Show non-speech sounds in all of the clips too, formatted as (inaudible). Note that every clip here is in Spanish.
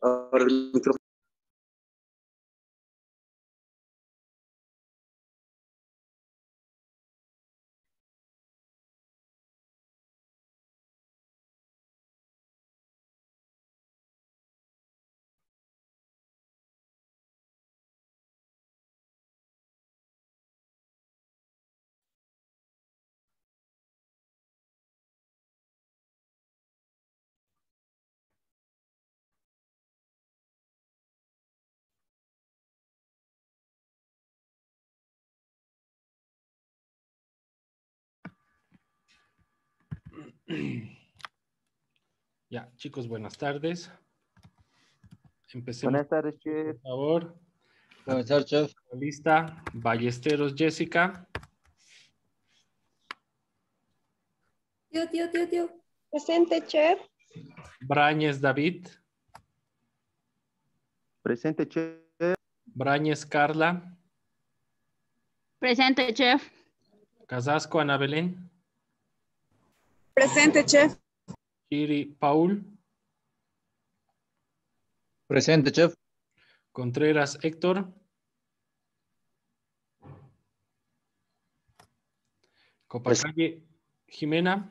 Ahora el micrófono. (clears throat) Ya, chicos, buenas tardes. Empecemos. Buenas tardes, chef. Por favor. Buenas chef. Lista. Ballesteros, Jessica. Tío, tío, tío, tío. Presente, chef. Brañes, David. Presente, chef. Brañez, Carla. Presente, chef. Casasco, Ana Belén. Presente, chef. Iri Paul. Presente, chef. Contreras Héctor. Copacalle Jimena.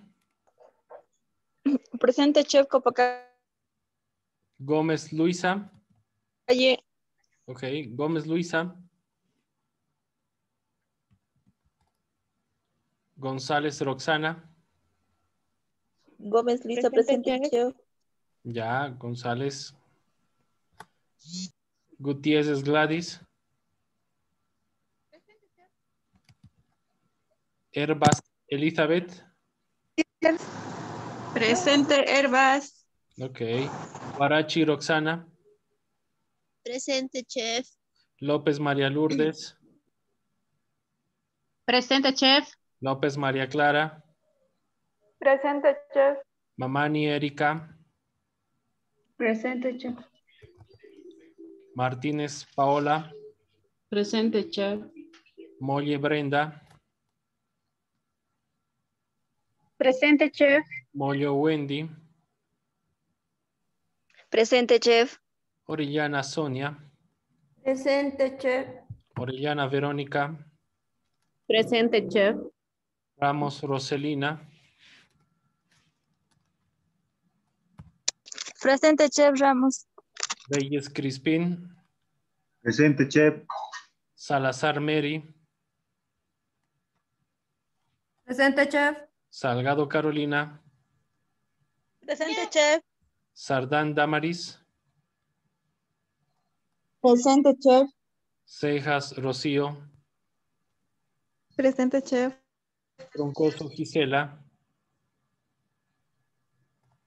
Presente, chef Copacalle. Gómez Luisa. Ok, Gómez Luisa. González Roxana. Gómez Lisa presente. ya, González. Gutiérrez Gladys. Herbas Elizabeth. Presente Herbas. Ok. Barachi Roxana. Presente, chef. López María Lourdes. Presente, chef. López María Clara. Presente, chef. Mamani Erika. Presente, chef. Martínez Paola. Presente, chef. Molle Brenda. Presente, chef. Molle Wendy. Presente, chef. Orellana Sonia. Presente, chef. Orellana Verónica. Presente, chef. Ramos Roselina. Presente, Chef Ramos. Reyes Crispín. Presente, Chef. Salazar Mary. Presente, Chef. Salgado Carolina. Presente, Chef. Sardán Damaris. Presente, Chef. Cejas Rocío. Presente, Chef. Troncoso Gisela.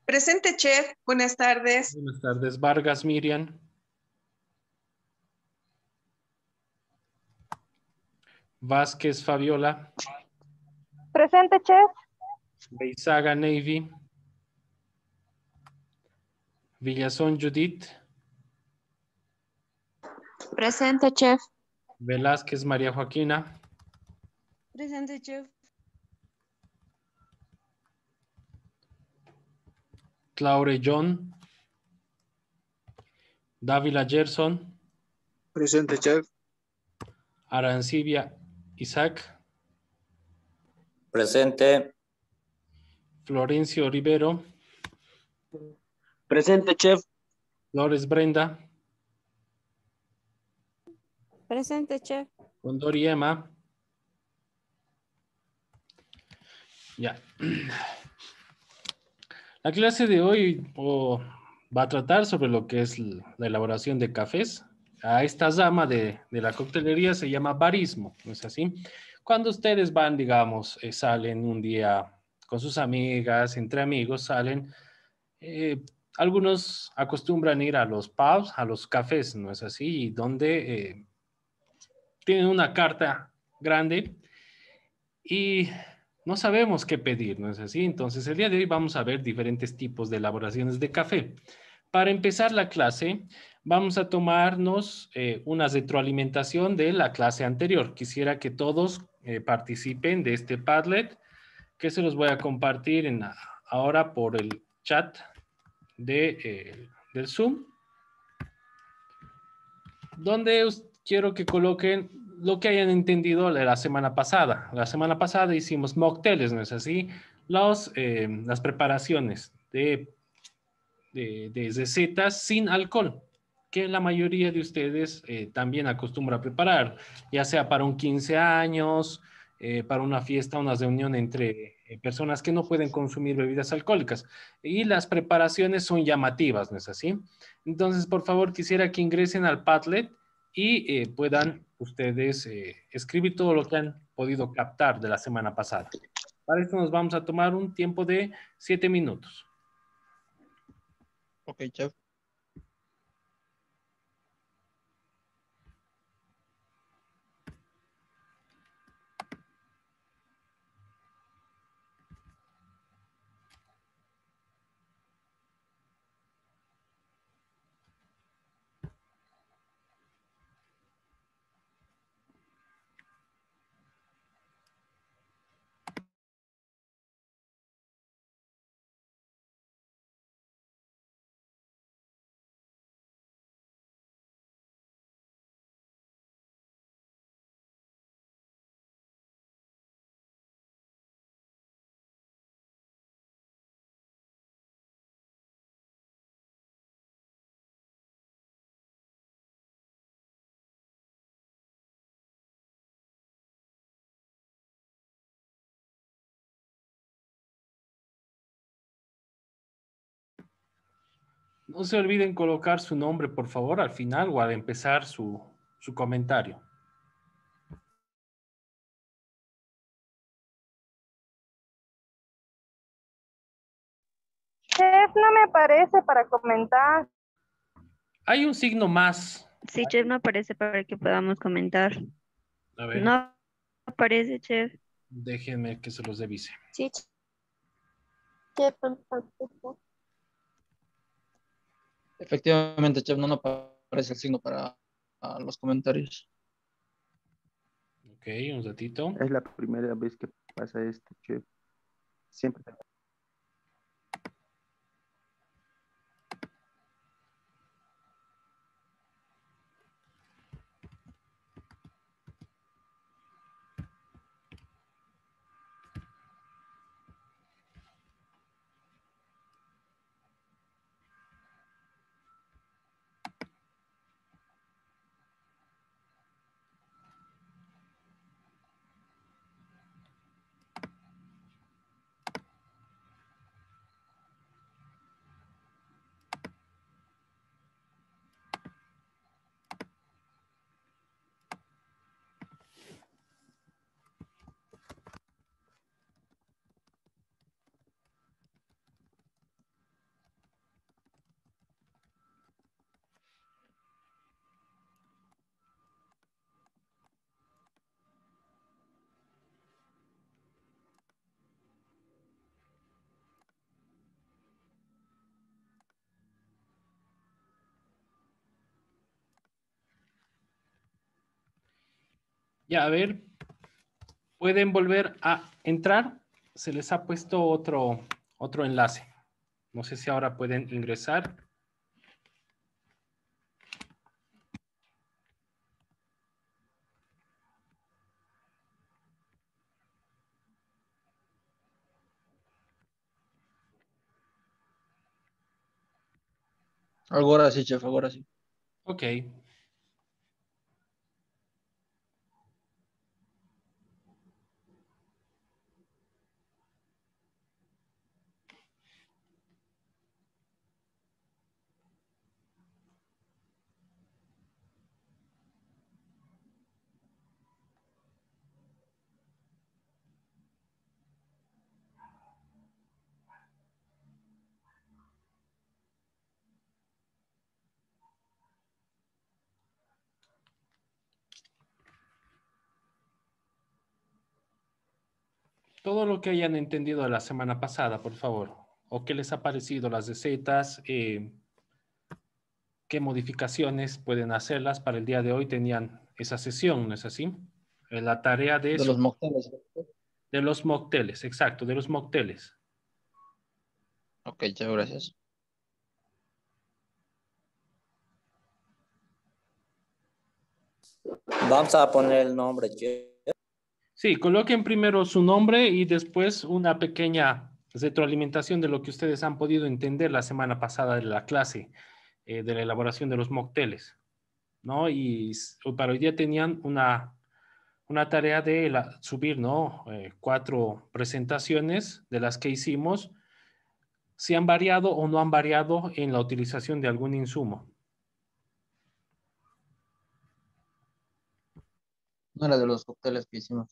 Presente, Chef. Buenas tardes. Buenas tardes, Vargas, Miriam. Vázquez, Fabiola. Presente, Chef. Beizaga, Navy. Villazón, Judith. Presente, Chef. Velázquez, María Joaquina. Presente, Chef. Claure John. Dávila Gerson. Presente, Chef. Arancibia Isaac. Presente. Florencio Rivero. Presente, Chef. Flores Brenda. Presente, Chef. Condori Emma. Ya. La clase de hoy va a tratar sobre lo que es la elaboración de cafés. A esta rama de, la coctelería se llama barismo, ¿no es así? Cuando ustedes van, digamos, eh, salen un día con sus amigas, entre amigos, salen, eh, algunos acostumbran ir a los pubs, a los cafés, ¿no es así? Y donde eh, tienen una carta grande y no sabemos qué pedir, ¿no es así? Entonces, el día de hoy vamos a ver diferentes tipos de elaboraciones de café. Para empezar la clase, vamos a tomarnos eh, una retroalimentación de la clase anterior. Quisiera que todos eh, participen de este Padlet, que se los voy a compartir en, ahora por el chat de, eh, del Zoom, donde quiero que coloquen lo que hayan entendido la semana pasada. La semana pasada hicimos mocteles, ¿no es así? Los, eh, las preparaciones de, de, recetas sin alcohol, que la mayoría de ustedes eh, también acostumbra a preparar, ya sea para un 15 años, eh, para una fiesta, una reunión entre personas que no pueden consumir bebidas alcohólicas. Y las preparaciones son llamativas, ¿no es así? Entonces, por favor, quisiera que ingresen al Padlet y puedan ustedes eh, escribir todo lo que han podido captar de la semana pasada. Para esto nos vamos a tomar un tiempo de siete minutos. Ok, chao. no se olviden colocar su nombre, por favor, al final o al empezar su, comentario. Chef, no me aparece para comentar. Hay un signo más. Sí, chef, no aparece para que podamos comentar. A ver. No aparece, chef. Déjenme que se los devise. Sí, chef. Efectivamente, Chef, no, nos aparece el signo para los comentarios. Ok, un ratito. Es la primera vez que pasa esto, Chef. Siempre Ya, a ver. Pueden volver a entrar. Se les ha puesto otro, otro enlace. No sé si ahora pueden ingresar. Ahora sí, chef, ahora sí. Ok, todo lo que hayan entendido la semana pasada, por favor, o qué les ha parecido las recetas, eh, qué modificaciones pueden hacerlas para el día de hoy. Tenían esa sesión, ¿no es así? Eh, la tarea de... De los mocteles. De los mocteles, exacto, de los mocteles. Ok, ya, gracias. Vamos a poner el nombre, Sí, coloquen primero su nombre y después una pequeña retroalimentación de lo que ustedes han podido entender la semana pasada de la clase eh, de la elaboración de los mocteles. ¿no? Y para hoy ya tenían una, una tarea de subir ¿no? Eh, cuatro presentaciones de las que hicimos, si han variado o no han variado en la utilización de algún insumo. No era de los cócteles que hicimos.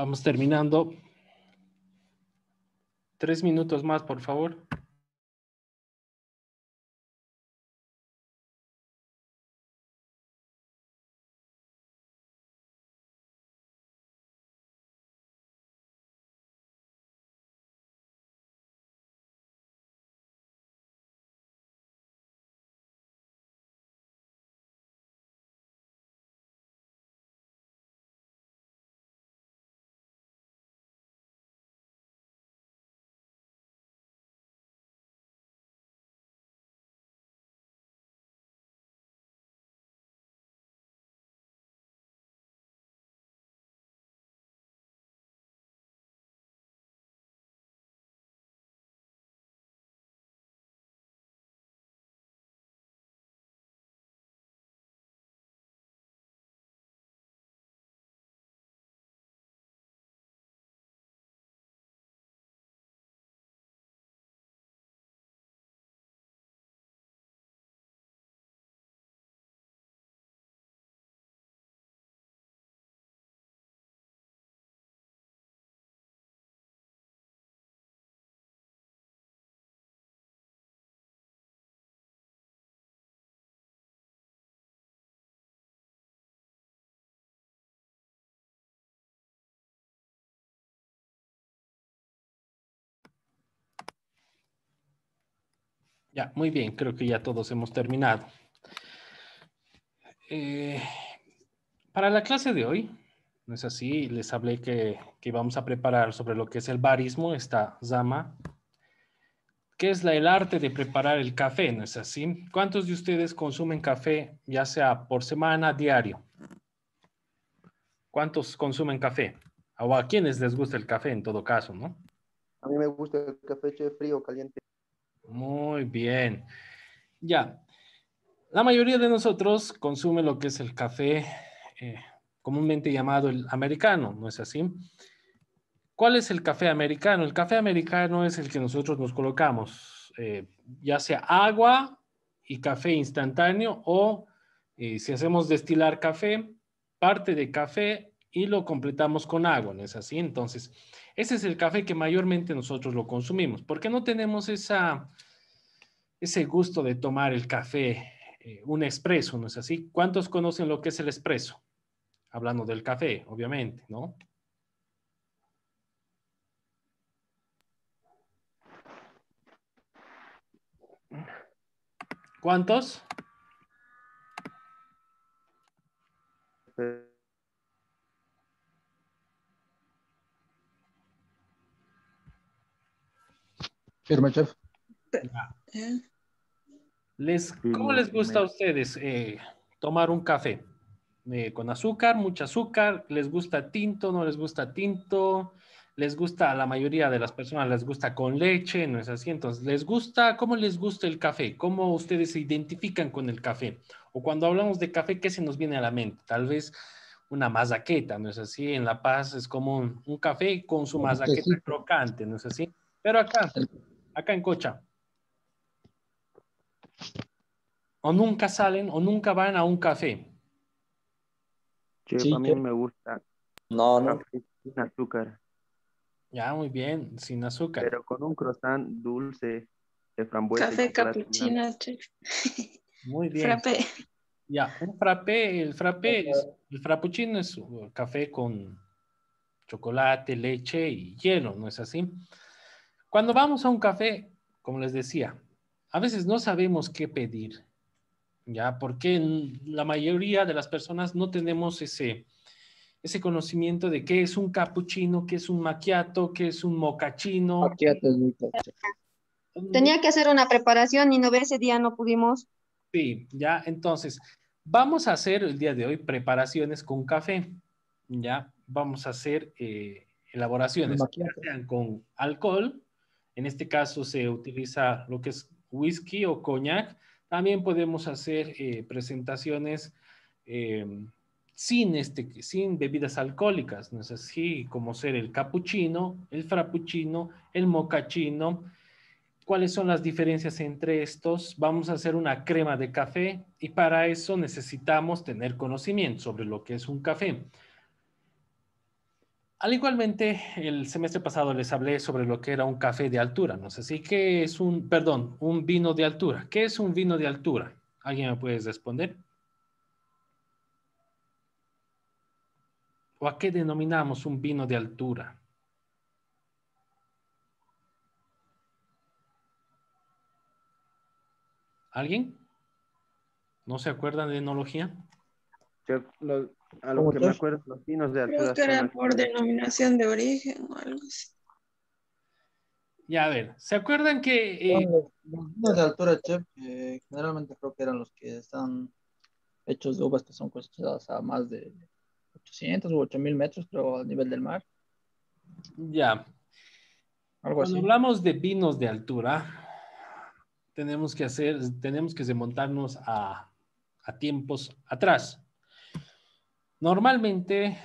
Vamos terminando. Tres minutos más, por favor. Ya, muy bien, creo que ya todos hemos terminado. Eh, para la clase de hoy, no es así, les hablé que, que vamos a preparar sobre lo que es el barismo, esta zama, ¿Qué es el arte de preparar el café, ¿no es así? ¿Cuántos de ustedes consumen café, ya sea por semana, diario? ¿Cuántos consumen café? ¿O a quiénes les gusta el café en todo caso, no? A mí me gusta el café de frío, caliente. Muy bien. Ya, la mayoría de nosotros consume lo que es el café eh, comúnmente llamado el americano, ¿no es así? ¿Cuál es el café americano? El café americano es el que nosotros nos colocamos, eh, ya sea agua y café instantáneo o eh, si hacemos destilar café, parte de café y lo completamos con agua, ¿no es así? Entonces, ese es el café que mayormente nosotros lo consumimos, porque no tenemos esa, ese gusto de tomar el café, eh, un expreso, ¿no es así? ¿Cuántos conocen lo que es el expreso? Hablando del café, obviamente, ¿no? ¿Cuántos? ¿Cómo les gusta a ustedes eh, tomar un café? Eh, ¿Con azúcar? ¿Mucha azúcar? ¿Les gusta tinto? ¿No les gusta tinto? ¿Les gusta, a la mayoría de las personas les gusta con leche? ¿No es así? Entonces, ¿les gusta? ¿Cómo les gusta el café? ¿Cómo ustedes se identifican con el café? O cuando hablamos de café, ¿qué se nos viene a la mente? Tal vez una mazaqueta, ¿no es así? En La Paz es como un, un café con su mazaqueta crocante, ¿no es así? Pero acá acá en Cocha. O nunca salen o nunca van a un café. sí, a mí me gusta. No, no. Sin azúcar. Ya, muy bien, sin azúcar. Pero con un croissant dulce de frambuesa. Café capuchino. Muy bien. Frappé. Ya, un frappé, el frappé, el frappuccino es café con chocolate, leche y hielo, ¿no es así? Cuando vamos a un café, como les decía, a veces no sabemos qué pedir, ¿ya? Porque la mayoría de las personas no tenemos ese, ese conocimiento de qué es un capuchino, qué es un maquiato, qué es un mocachino. Tenía que hacer una preparación y no ese día no pudimos. Sí, ya, entonces, vamos a hacer el día de hoy preparaciones con café, ya, vamos a hacer eh, elaboraciones con alcohol en este caso se utiliza lo que es whisky o coñac. También podemos hacer eh, presentaciones eh, este, sin, bebidas alcohólicas, ¿no es así? Como ser el capuchino, el frappuccino, el mocachino. ¿Cuáles son las diferencias entre estos? Vamos a hacer una crema de café y para eso necesitamos tener conocimiento sobre lo que es un café. Al igualmente, el semestre pasado les hablé sobre lo que era un café de altura. No sé si qué es un, perdón, un vino de altura. ¿Qué es un vino de altura? ¿Alguien me puede responder? ¿O a qué denominamos un vino de altura? ¿Alguien? ¿No se acuerdan de enología? a lo que me acuerdo, los vinos de altura. Creo que era por denominación de origen o algo así. Ya, a ver, ¿se acuerdan que...? Eh, los vinos de altura, chef, generalmente creo que eran los que están hechos de uvas que son cosechadas a más de 800 u 8000 metros, creo, al nivel del mar. Ya. Algo Cuando hablamos de vinos de altura, tenemos que hacer, tenemos que desmontarnos a, a tiempos atrás. Normalmente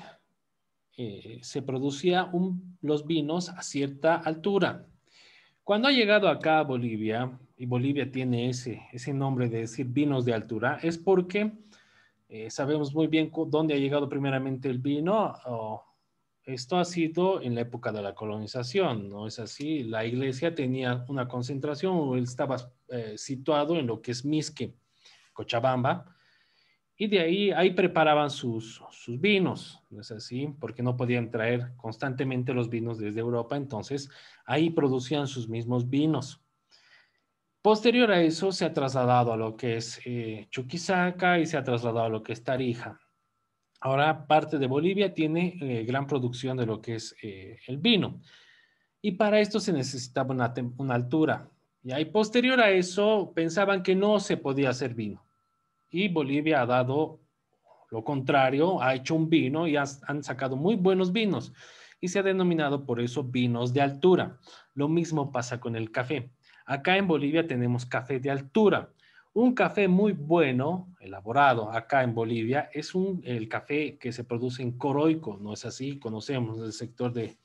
eh, se producía los vinos a cierta altura. Cuando ha llegado acá a Bolivia, y Bolivia tiene ese, ese nombre de decir vinos de altura, es porque eh, sabemos muy bien dónde ha llegado primeramente el vino. esto ha sido en la época de la colonización, ¿no es así? La iglesia tenía una concentración, o estaba eh, situado en lo que es Misque, Cochabamba, y de ahí, ahí preparaban sus, sus vinos, ¿no es así? Porque no podían traer constantemente los vinos desde Europa, entonces ahí producían sus mismos vinos. Posterior a eso se ha trasladado a lo que es eh, Chuquisaca y se ha trasladado a lo que es Tarija. Ahora parte de Bolivia tiene eh, gran producción de lo que es eh, el vino. Y para esto se necesitaba una altura. Y ahí posterior a eso pensaban que no se podía hacer vino y Bolivia ha dado lo contrario, ha hecho un vino y han sacado muy buenos vinos y se ha denominado por eso vinos de altura. Lo mismo pasa con el café. Acá en Bolivia tenemos café de altura. Un café muy bueno, elaborado acá en Bolivia, es el café que se produce en Coroico, ¿no es así? Conocemos el sector de,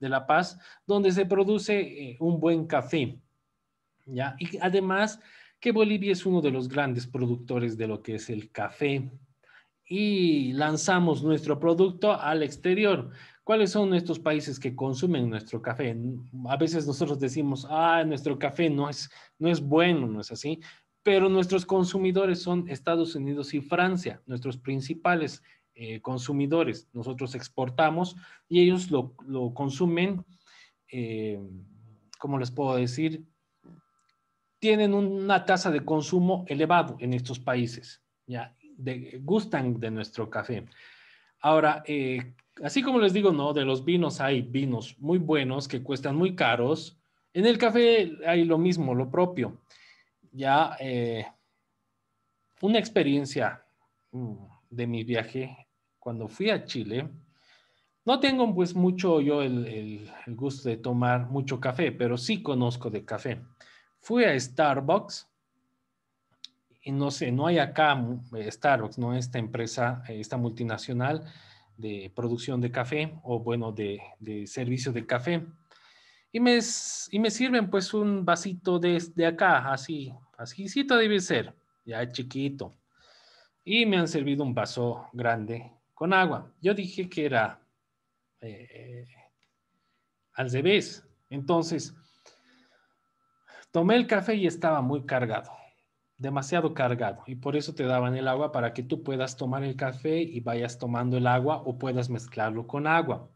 La Paz, donde se produce eh, un buen café. ¿ya? Y además que Bolivia es uno de los grandes productores de lo que es el café y lanzamos nuestro producto al exterior. ¿Cuáles son estos países que consumen nuestro café? A veces nosotros decimos, ah, nuestro café no es, no es bueno, no es así, pero nuestros consumidores son Estados Unidos y Francia, nuestros principales eh, consumidores. Nosotros exportamos y ellos lo, consumen, eh, ¿cómo les puedo decir? tienen una tasa de consumo elevado en estos países, ya gustan de nuestro café. Ahora, eh, así como les digo, no, de los vinos hay vinos muy buenos que cuestan muy caros. En el café hay lo mismo, lo propio. Ya eh, una experiencia mm, de mi viaje cuando fui a Chile. No tengo pues mucho yo el gusto de tomar mucho café, pero sí conozco de café. Fui a Starbucks y no sé, no hay acá mm, eh, Starbucks, no esta empresa, eh, esta multinacional de producción de café o bueno, de, servicio de café. Y me, y me sirven pues un vasito desde de acá, así, asícito debe ser, ya chiquito. Y me han servido un vaso grande con agua. Yo dije que era eh, al revés. Entonces, Tomé el café y estaba muy cargado, demasiado cargado, y por eso te daban el agua para que tú puedas tomar el café y vayas tomando el agua o puedas mezclarlo con agua.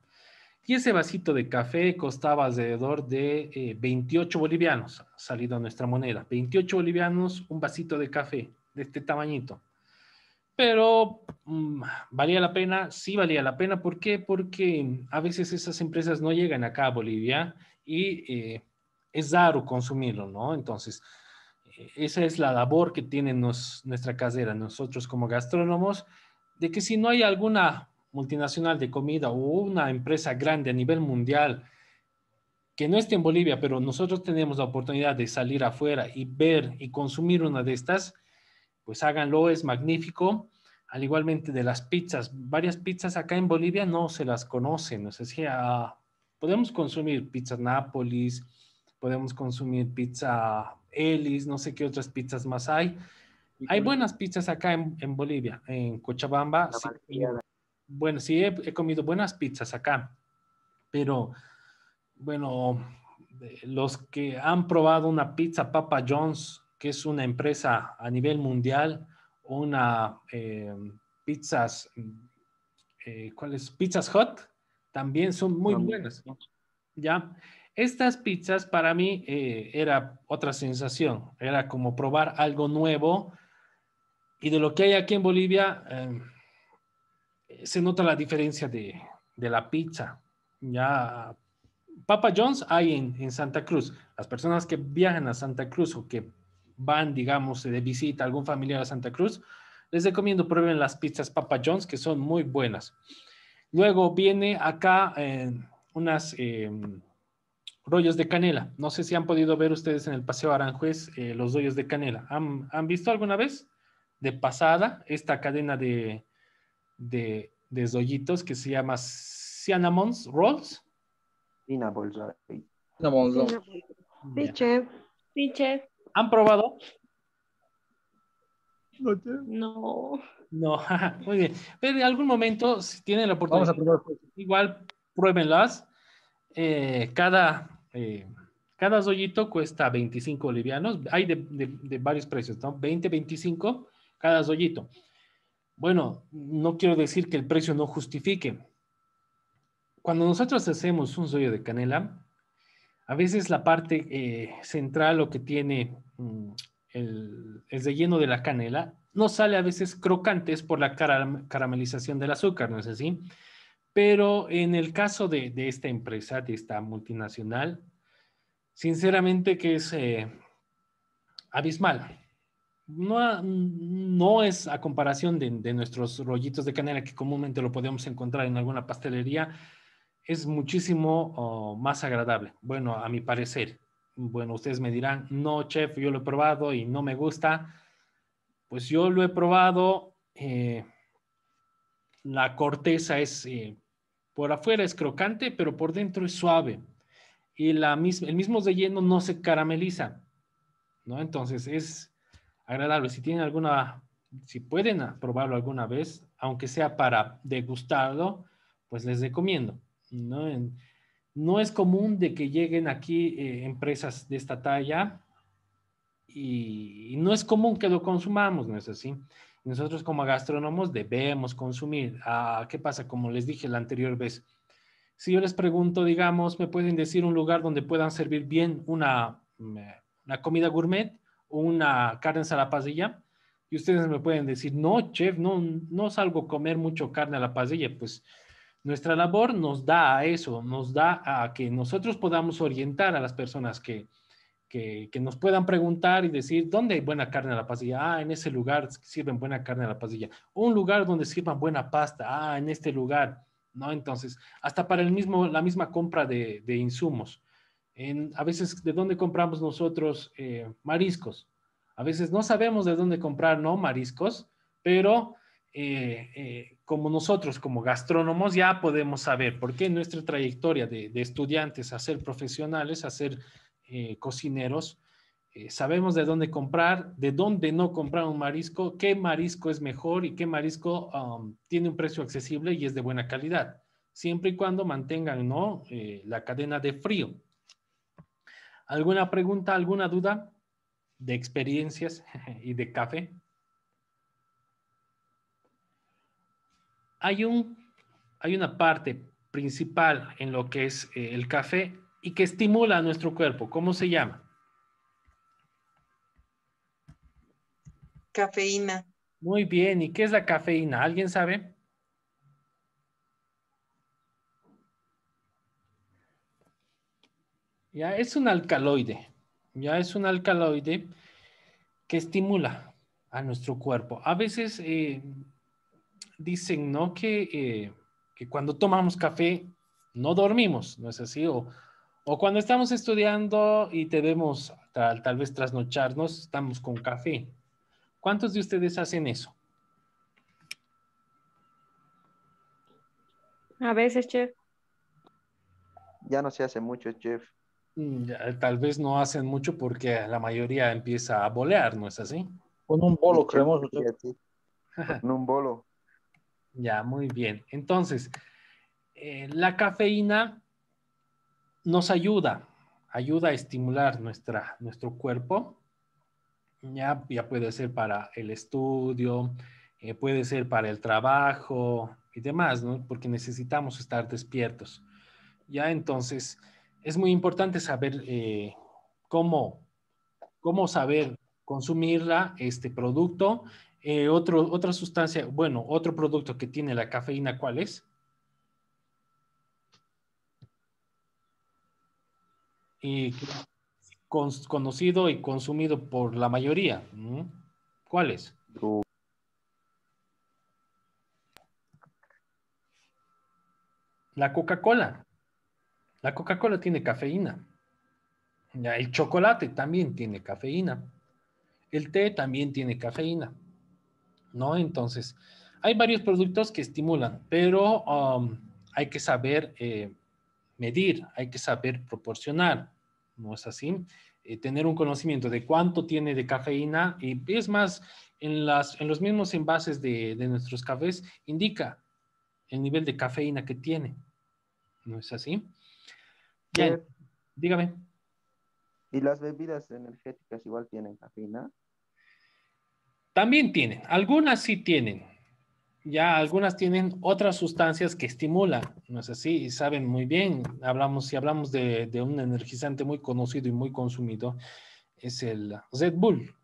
Y ese vasito de café costaba alrededor de 28 eh, bolivianos, salido a nuestra moneda. 28 bolivianos, un vasito de café de este tamañito. Pero mm, valía la pena, sí valía la pena. ¿Por qué? Porque mm, a veces esas empresas no llegan acá a Bolivia y eh, es dar o consumirlo, ¿no? Entonces, eh, esa es la labor que tiene nuestra casera, nosotros como gastrónomos, de que si no hay alguna multinacional de comida o una empresa grande a nivel mundial que no esté en Bolivia, pero nosotros tenemos la oportunidad de salir afuera y ver y consumir una de estas, pues háganlo, es magnífico. Al igualmente de las pizzas, varias pizzas acá en Bolivia no se las conocen, o sea, ah, podemos consumir pizzas Nápoles, podemos consumir pizza Ellis. no sé qué otras pizzas más hay. Hay buenas pizzas acá en, Bolivia, en Cochabamba. bueno, sí, he, comido buenas pizzas acá, pero bueno, los que han probado una pizza Papa John's, que es una empresa a nivel mundial, una em, pizzas, eh, ¿cuáles? Pizzas Hot, también son muy buenas, ¿ya? estas pizzas para mí eh, era otra sensación, era como probar algo nuevo y de lo que hay aquí en Bolivia eh, se nota la diferencia de, la pizza. Ya Papa John's hay en, Santa Cruz. Las personas que viajan a Santa Cruz o que van, digamos, de visita a algún familiar a Santa Cruz, les recomiendo prueben las pizzas Papa John's que son muy buenas. Luego viene acá eh, unas rollos de canela. No sé si han podido ver ustedes en el Paseo Aranjuez eh, los rollos de canela. ¿Han, visto alguna vez de pasada esta cadena de, de, rollitos que se llama Cinnamons Rolls? Cinnamon's Rolls. Sí, ¿Han probado? No. No, (laughs) muy bien. Pero en algún momento, si tienen la oportunidad, probar, pues. igual pruébenlas. Eh, cada, eh, cada zollito cuesta 25 bolivianos. Hay de, varios precios, ¿no? 20, 25 cada zollito. Bueno, no quiero decir que el precio no justifique. Cuando nosotros hacemos un sollo de canela, a veces la parte eh, central o que tiene mm, el, relleno de la canela no sale a veces crocantes por la caramelización del azúcar, ¿no es así? Pero en el caso de, esta empresa, de esta multinacional, sinceramente que es eh, abismal. No, no, es a comparación de, nuestros rollitos de canela que comúnmente lo podemos encontrar en alguna pastelería, es muchísimo oh, más agradable. Bueno, a mi parecer. Bueno, ustedes me dirán, no, chef, yo lo he probado y no me gusta. Pues yo lo he probado, eh, la corteza es eh, por afuera es crocante, pero por dentro es suave. Y el mismo relleno no se carameliza, ¿no? Entonces es agradable. Si tienen alguna, si pueden probarlo alguna vez, aunque sea para degustarlo, pues les recomiendo, ¿no? es común de que lleguen aquí eh, empresas de esta talla y, no es común que lo consumamos, ¿no es así? Nosotros como gastrónomos debemos consumir. Ah, ¿Qué pasa? Como les dije la anterior vez, si yo les pregunto, digamos, ¿me pueden decir un lugar donde puedan servir bien una, mm, eh, una comida gourmet o una carne a la pasilla? Y ustedes me pueden decir, no, chef, no, no salgo a comer mucho carne a la pasilla. Pues nuestra labor nos da a eso, nos da a que nosotros podamos orientar a las personas que, que, nos puedan preguntar y decir, ¿dónde hay buena carne a la pasilla? Ah, en ese lugar sirven buena carne a la pasilla. Un lugar donde sirvan buena pasta. Ah, en este lugar. ¿No? Entonces, hasta para el mismo, la misma compra de, insumos. En, a veces, ¿de dónde compramos nosotros eh, mariscos? A veces no sabemos de dónde comprar, ¿no? Mariscos, pero eh, eh, como nosotros, como gastrónomos, ya podemos saber, porque nuestra trayectoria de, de estudiantes a ser profesionales, a ser eh, cocineros, eh, sabemos de dónde comprar, de dónde no comprar un marisco, qué marisco es mejor y qué marisco um, tiene un precio accesible y es de buena calidad, siempre y cuando mantengan ¿no? Eh, la cadena de frío. ¿Alguna pregunta, alguna duda de experiencias (laughs) y de café? Hay, un, hay una parte principal en lo que es el café y que estimula a nuestro cuerpo. ¿Cómo se llama? Cafeína. Muy bien. ¿Y qué es la cafeína? ¿Alguien sabe? Ya es un alcaloide. Ya es un alcaloide que estimula a nuestro cuerpo. A veces eh, dicen, ¿no? Que, eh, que cuando tomamos café no dormimos, ¿no es así? O o cuando estamos estudiando y tenemos, tal, tal vez trasnocharnos, estamos con café. ¿Cuántos de ustedes hacen eso? A veces, chef. Ya no se hace mucho, chef. Mm, tal vez no hacen mucho porque la mayoría empieza a bolear, ¿no es así? Con un bolo creemos. nosotros. (laughs) Con un bolo. Ya, muy bien. Entonces, eh, la cafeína nos ayuda, ayuda a estimular nuestra, nuestro cuerpo. Ya, ya puede ser para el estudio, eh, puede ser para el trabajo y demás, porque necesitamos estar despiertos. Ya entonces, es muy importante saber eh, cómo, cómo saber consumirla, este producto. Eh, otra sustancia, bueno, otro producto que tiene la cafeína, ¿cuál es? y conocido y consumido por la mayoría. ¿Cuáles? La Coca-Cola. La Coca-Cola tiene cafeína. El chocolate también tiene cafeína. El té también tiene cafeína. ¿No? Entonces, hay varios productos que estimulan, pero um, hay que saber eh, medir, hay que saber proporcionar, ¿no es así? Eh, tener un conocimiento de cuánto tiene de cafeína y es más, en, las, en los mismos envases de, de nuestros cafés indica el nivel de cafeína que tiene, ¿no es así? Bien, eh, dígame. ¿Y las bebidas energéticas igual tienen cafeína? También tienen, algunas sí tienen, ya algunas tienen otras sustancias que estimulan, ¿no es así? Y saben muy bien, hablamos, si hablamos de, un energizante muy conocido y muy consumido, es el Red Bull,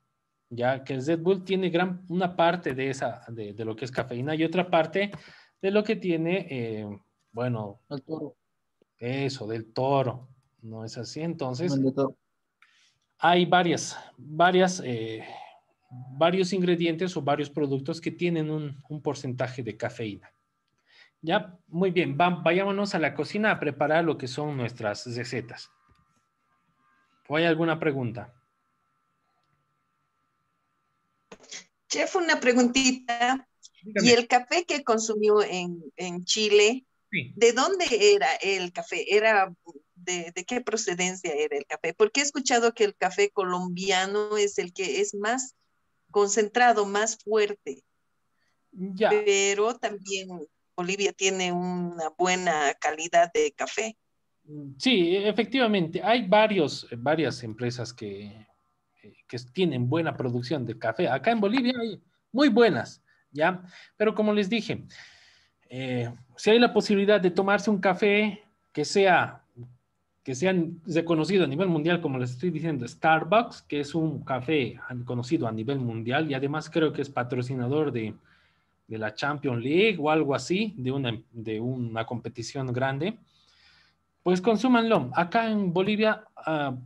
ya que el Red Bull tiene gran, una parte de, esa, de, lo que es cafeína y otra parte de lo que tiene, eh, bueno, el toro. Eso, del toro, ¿no es así? Entonces, hay varias, varias... Eh, varios ingredientes o varios productos que tienen un, porcentaje de cafeína. Ya, muy bien, vamos, vayámonos a la cocina a preparar lo que son nuestras recetas. ¿O hay alguna pregunta? Chef, una preguntita. ¿Y el café que consumió en, Chile? ¿De dónde era el café? ¿Era de, de, qué procedencia era el café? Porque he escuchado que el café colombiano es el que es más concentrado, más fuerte. Ya. Pero también Bolivia tiene una buena calidad de café. Sí, efectivamente, hay varios, varias empresas que, eh, tienen buena producción de café. Acá en Bolivia hay muy buenas, ¿ya? Pero como les dije, eh, si hay la posibilidad de tomarse un café que sea que sean reconocido a nivel mundial, como les estoy diciendo, Starbucks, que es un café conocido a nivel mundial y además creo que es patrocinador de, la Champions League o algo así, de una, de una competición grande, pues consúmanlo. Acá en Bolivia ah,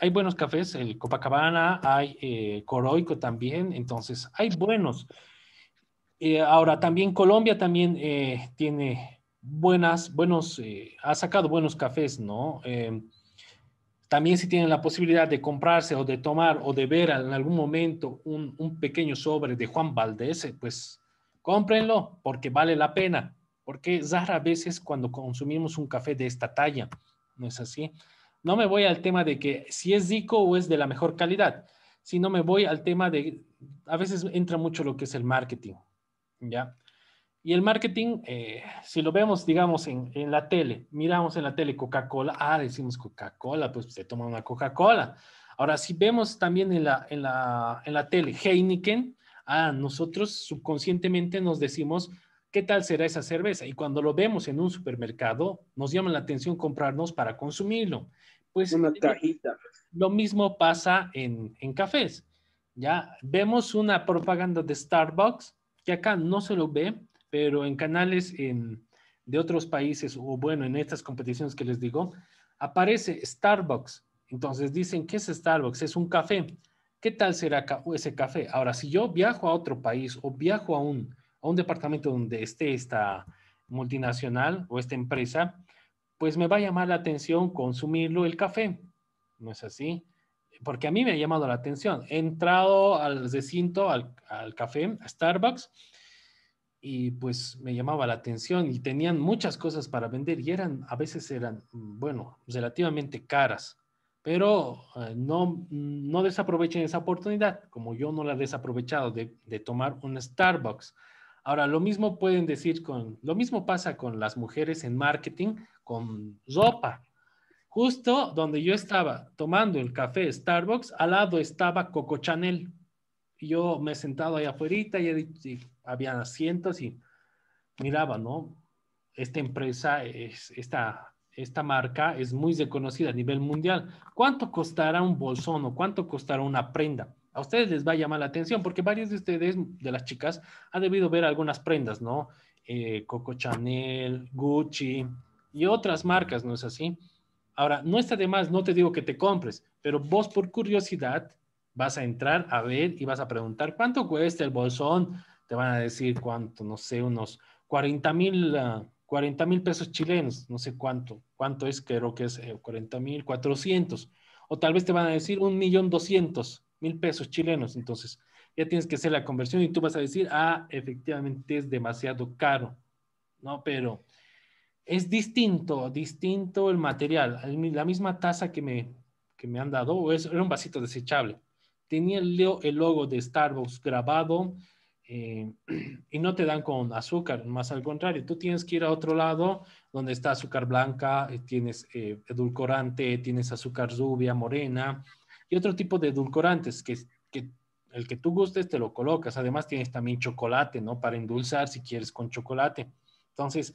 hay buenos cafés, el Copacabana, hay eh, Coroico también, entonces hay buenos. Eh, ahora también Colombia también eh, tiene buenas, buenos, eh, ha sacado buenos cafés, ¿no? Em, también si tienen la posibilidad de comprarse o de tomar o de ver en algún momento un, pequeño sobre de Juan Valdés, eh, pues cómprenlo porque vale la pena, porque a veces cuando consumimos un café de esta talla, ¿no es así? No me voy al tema de que si es Zico o es de la mejor calidad, sino me voy al tema de, a veces entra mucho lo que es el marketing, ¿ya? Y el marketing, eh, si lo vemos, digamos, en, en, la tele, miramos en la tele Coca-Cola, ah, decimos Coca-Cola, pues se toma una Coca-Cola. Ahora, si vemos también en la, en la, en la tele Heineken, ah, nosotros subconscientemente nos decimos, ¿qué tal será esa cerveza? Y cuando lo vemos en un supermercado, nos llama la atención comprarnos para consumirlo. Pues una cajita. Lo mismo pasa en, en, cafés. Ya vemos una propaganda de Starbucks que acá no se lo ve, pero en canales de otros países o bueno, en estas competiciones que les digo, aparece Starbucks. Entonces dicen, ¿qué es Starbucks? Es un café. ¿Qué tal será ese café? Ahora, si yo viajo a otro país o viajo a un, a un departamento donde esté esta multinacional o esta empresa, pues me va a llamar la atención consumirlo el café. ¿No es así? Porque a mí me ha llamado la atención. He entrado al recinto, al, al café, a Starbucks, y pues me llamaba la atención y tenían muchas cosas para vender y eran, a veces eran, mm, bueno, relativamente caras, pero eh, no, no desaprovechen esa oportunidad, como yo no la he desaprovechado de, de, tomar un Starbucks. Ahora, lo mismo pueden decir con, lo mismo pasa con las mujeres en marketing, con ropa. Justo donde yo estaba tomando el café Starbucks, al lado estaba Coco Chanel. Yo me he sentado ahí afuera y he dicho, habían asientos y miraba, ¿no? Esta empresa, es, esta, esta marca es muy reconocida a nivel mundial. ¿Cuánto costará un bolsón o cuánto costará una prenda? A ustedes les va a llamar la atención porque varios de ustedes, de las chicas, han debido ver algunas prendas, ¿no? Eh, Coco Chanel, Gucci y otras marcas, ¿no es así? Ahora, no está de más, no te digo que te compres, pero vos por curiosidad vas a entrar a ver y vas a preguntar cuánto cuesta el bolsón te van a decir cuánto, no sé, unos 40 mil ah, mil pesos chilenos, no sé cuánto, cuánto es, creo que es 40 eh, mil 400, o tal vez te van a decir un millón doscientos mil pesos chilenos, entonces ya tienes que hacer la conversión y tú vas a decir, ah, efectivamente es demasiado caro, ¿no? Pero es distinto, distinto el material, la misma taza que me, que me han dado, es, era un vasito desechable, tenía el logo de Starbucks grabado, eh, (clears throat) y no te dan con azúcar, más al contrario, tú tienes que ir a otro lado donde está azúcar blanca, eh, tienes eh, edulcorante, tienes azúcar rubia, morena y otro tipo de edulcorantes que, el que tú gustes te lo colocas. Además tienes también chocolate, ¿no? Para endulzar si quieres con chocolate. Entonces,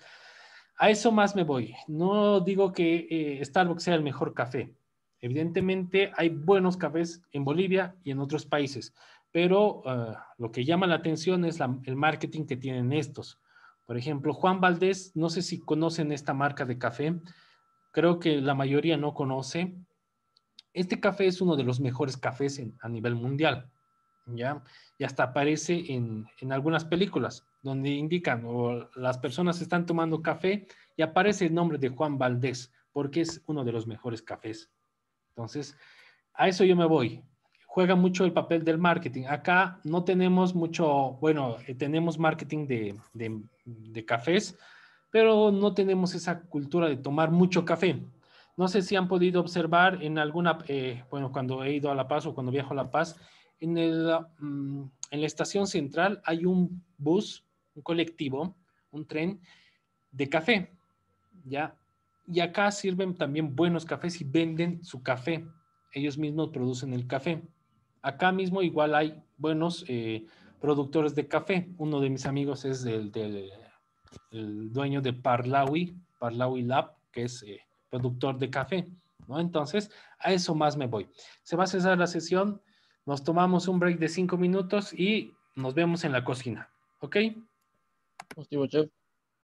a eso más me voy. No digo que eh, Starbucks sea el mejor café. Evidentemente hay buenos cafés en Bolivia y en otros países, pero ah, lo que llama la atención es el marketing que tienen estos. Por ejemplo, Juan Valdés, no sé si conocen esta marca de café, creo que la mayoría no conoce. Este café es uno de los mejores cafés a nivel mundial, ¿ya? Y hasta aparece en, en algunas películas donde indican o las personas están tomando café y aparece el nombre de Juan Valdés, porque es uno de los mejores cafés. Entonces, a eso yo me voy juega mucho el papel del marketing. Acá no tenemos mucho, bueno, eh, tenemos marketing de, de, cafés, pero no tenemos esa cultura de tomar mucho café. No sé si han podido observar en alguna, eh, bueno, cuando he ido a La Paz o cuando viajo a La Paz, en, el, mm, en la estación central hay un bus, un colectivo, un tren de café, ¿ya? Y acá sirven también buenos cafés y venden su café. Ellos mismos producen el café acá mismo igual hay buenos eh, productores de café. Uno de mis amigos es el, del, dueño de Parlawi, Parlawi Lab, que es eh, productor de café. ¿no? Entonces, a eso más me voy. Se va a cesar la sesión, nos tomamos un break de cinco minutos y nos vemos en la cocina. ¿Ok?